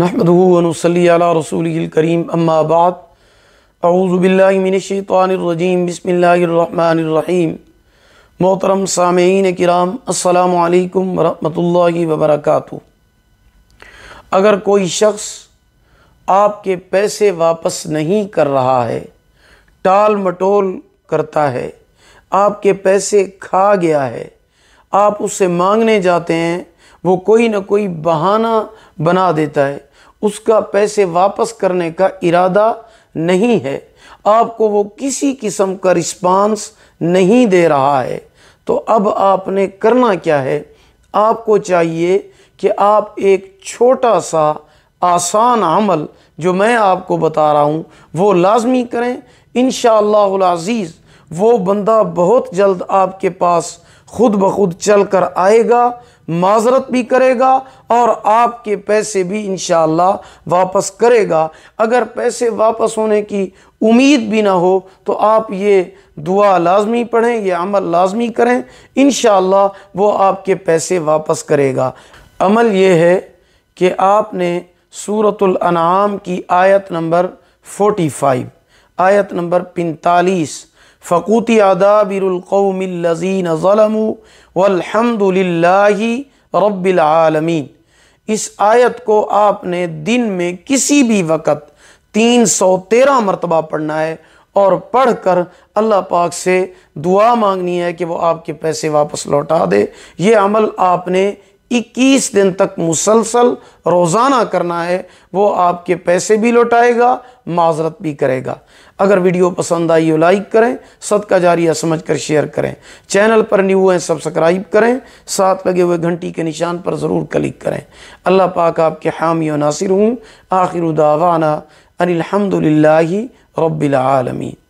नहमदून सल नहमदनसली रसूलकरीम अम्माबाद अऊज़बिल्लिमिनशानरजीम बसमीम मोहतरम सामीन कराम अल्लाम वरहि वबरक अगर कोई शख्स आपके पैसे वापस नहीं कर रहा है टाल मटोल करता है आपके पैसे खा गया है आप उससे मांगने जाते हैं वो कोई ना कोई बहाना बना देता है उसका पैसे वापस करने का इरादा नहीं है आपको वो किसी किस्म का रिस्पांस नहीं दे रहा है तो अब आपने करना क्या है आपको चाहिए कि आप एक छोटा सा आसान अमल जो मैं आपको बता रहा हूँ वो लाजमी करें इन शजीज़ वो बंदा बहुत जल्द आपके पास खुद ब खुद चल कर आएगा माजरत भी करेगा और आपके पैसे भी इन वापस करेगा अगर पैसे वापस होने की उम्मीद भी ना हो तो आप ये दुआ लाजमी पढ़ें यह अमल लाजमी करें इन वो आपके पैसे वापस करेगा अमल ये है कि आपने सूरतलनाम की आयत नंबर 45 आयत नंबर 45 फ़कूत आदाबिरकौमज़ीन वल्हमदिल्लाही रब्बिलमीन इस आयत को आपने दिन में किसी भी वक़्त तीन सौ तेरह मरतबा पढ़ना है और पढ़ कर अल्लाह पाक से दुआ मांगनी है कि वो आपके पैसे वापस लौटा दे ये अमल आपने इक्कीस दिन तक मुसलसल रोज़ाना करना है वो आपके पैसे भी लौटाएगा माजरत भी करेगा अगर वीडियो पसंद आई हो लाइक करें सदका जारिया समझ कर शेयर करें चैनल पर न्यू हैं सब्सक्राइब करें साथ लगे हुए घंटी के निशान पर ज़रूर क्लिक करें अल्लाह पाक आपके हामी नासिर हूँ आखिर उदावाना अनिलहमदिल्ला रबालमी